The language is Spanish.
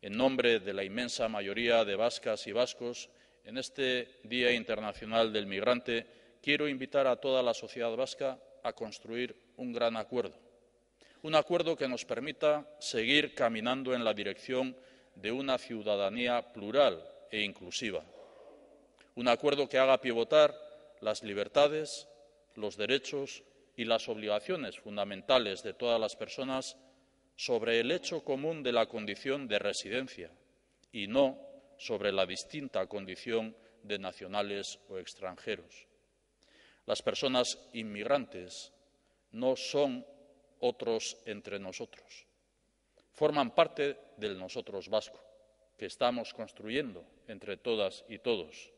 En nombre de la inmensa mayoría de vascas y vascos, en este Día Internacional del Migrante, quiero invitar a toda la sociedad vasca a construir un gran acuerdo. Un acuerdo que nos permita seguir caminando en la dirección de una ciudadanía plural e inclusiva. Un acuerdo que haga pivotar las libertades, los derechos y las obligaciones fundamentales de todas las personas sobre el hecho común de la condición de residencia y no sobre la distinta condición de nacionales o extranjeros. Las personas inmigrantes no son otros entre nosotros. Forman parte del nosotros vasco que estamos construyendo entre todas y todos